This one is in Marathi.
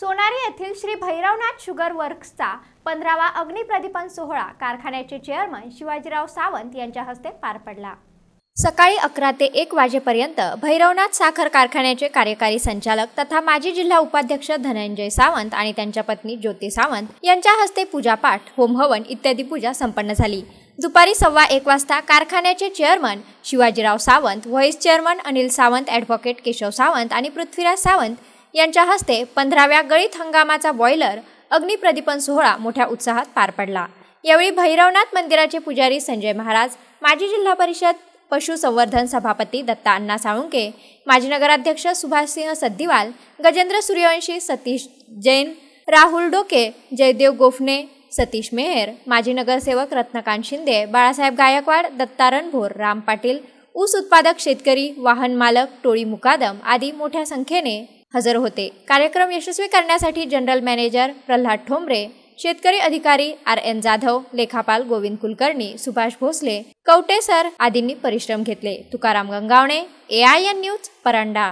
सोनारी येथील श्री भैरवनाथ शुगर वर्क्सचा पंधरावा अग्निप्रदीपन सोहळा कारखान्याचे चेअरमन शिवाजीराव सावंत यांच्या हस्ते पार पडला सकाळी अकरा ते एक वाजेपर्यंत भैरवनाथ साखर कारखान्याचे कार्यकारी संचालक तथा माजी जिल्हा उपाध्यक्ष धनंजय सावंत आणि त्यांच्या पत्नी ज्योती सावंत यांच्या हस्ते पूजापाठ होमहवन इत्यादी पूजा संपन्न झाली दुपारी सव्वा एक वाजता कारखान्याचे chairman Shivajirao Sawant vice chairman Anil Sawant advocate Keshav Sawant आणि पृथ्वीराज सावंत यांच्या हस्ते पंधराव्या गळीत हंगामाचा बॉयलर अग्निप्रदीपन सोहळा मोठ्या उत्साहात पार पडला यावेळी भैरवनाथ मंदिराचे पुजारी संजय महाराज माजी जिल्हा परिषद पशुसंवर्धन सभापती दत्ता अण्णा साळुंके माजी नगराध्यक्ष सुभाषसिंह सद्दीवाल गजेंद्र सूर्यवंशी सतीश जैन राहुल डोके जयदेव गोफणे सतीश मेहेर माजी नगरसेवक रत्नकांत शिंदे बाळासाहेब गायकवाड दत्ता रणभोर राम पाटील ऊस उत्पादक शेतकरी वाहन मालक टोळी मुकादम आदी मोठ्या संख्येने हजर होते कार्यक्रम यशस्वी करण्यासाठी जनरल मॅनेजर प्रल्हाद ठोंबरे शेतकरी अधिकारी आर एन जाधव लेखापाल गोविंद कुलकर्णी सुभाष भोसले कवटे सर आदींनी परिश्रम घेतले Tukaram Gangavane A I news Paranda